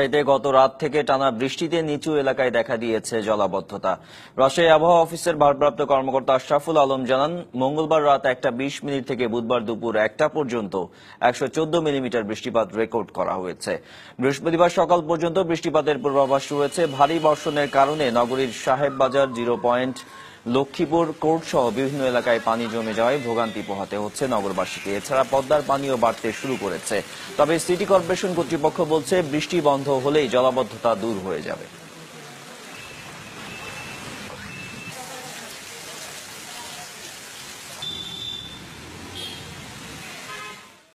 রাজশাহীতে গত রাত থেকে টানা বৃষ্টিতে নিচু এলাকায় দেখা দিয়েছে জলাবদ্ধতা রাজশাহী আবহাওয়া অফিসের ভারপ্রাপ্ত কর্মকর্তা আশরাফুল আলম জানান মঙ্গলবার রাত একটা বিশ মিনিট থেকে বুধবার দুপুর একটা পর্যন্ত একশো মিলিমিটার বৃষ্টিপাত রেকর্ড করা হয়েছে বৃহস্পতিবার সকাল পর্যন্ত বৃষ্টিপাতের পূর্বাভাস রয়েছে ভারী বর্ষণের কারণে নগরীর সাহেব বাজার জিরো পয়েন্ট লক্ষ্মীপুর কোর্ট সহ বিভিন্ন এলাকায় পানি জমে যাওয়ায় ভোগান্তি পোহাতে হচ্ছে নগরবাসীকে এছাড়া পদ্মার পানিও বাড়তে শুরু করেছে তবে সিটি কর্পোরেশন কর্তৃপক্ষ বলছে বৃষ্টি বন্ধ হলেই জলাবদ্ধতা দূর হয়ে যাবে